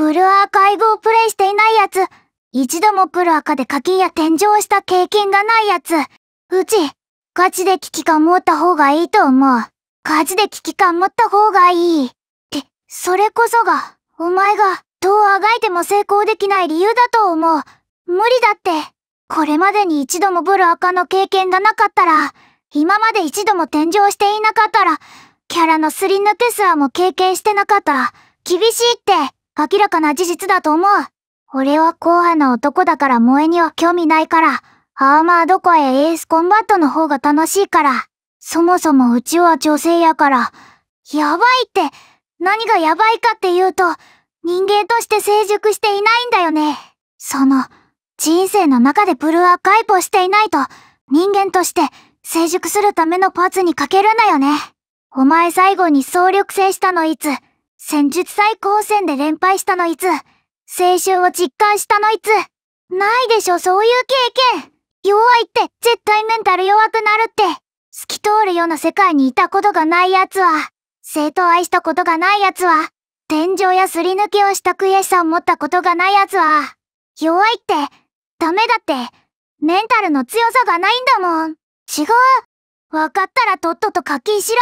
ブルーアーカイブをプレイしていないやつ、一度もプルアカで課金や転場した経験がないやつ、うち、ガチで危機感持った方がいいと思う。ガチで危機感持った方がいい。って、それこそが、お前が、どうあがいても成功できない理由だと思う。無理だって。これまでに一度もブルアカの経験がなかったら、今まで一度も転場していなかったら、キャラのすり抜けすらも経験してなかったら、厳しいって。明らかな事実だと思う。俺は硬派な男だから萌えには興味ないから、アーマードコやエースコンバットの方が楽しいから。そもそもうちは女性やから、やばいって、何がやばいかっていうと、人間として成熟していないんだよね。その、人生の中でブルーアカイプをしていないと、人間として成熟するためのパーツに欠けるんだよね。お前最後に総力制したのいつ戦術最高戦で連敗したのいつ青春を実感したのいつないでしょ、そういう経験弱いって絶対メンタル弱くなるって透き通るような世界にいたことがない奴は、生徒愛したことがない奴は、天井やすり抜けをした悔しさを持ったことがない奴は、弱いって、ダメだって、メンタルの強さがないんだもん。違う。分かったらとっとと課金しろ。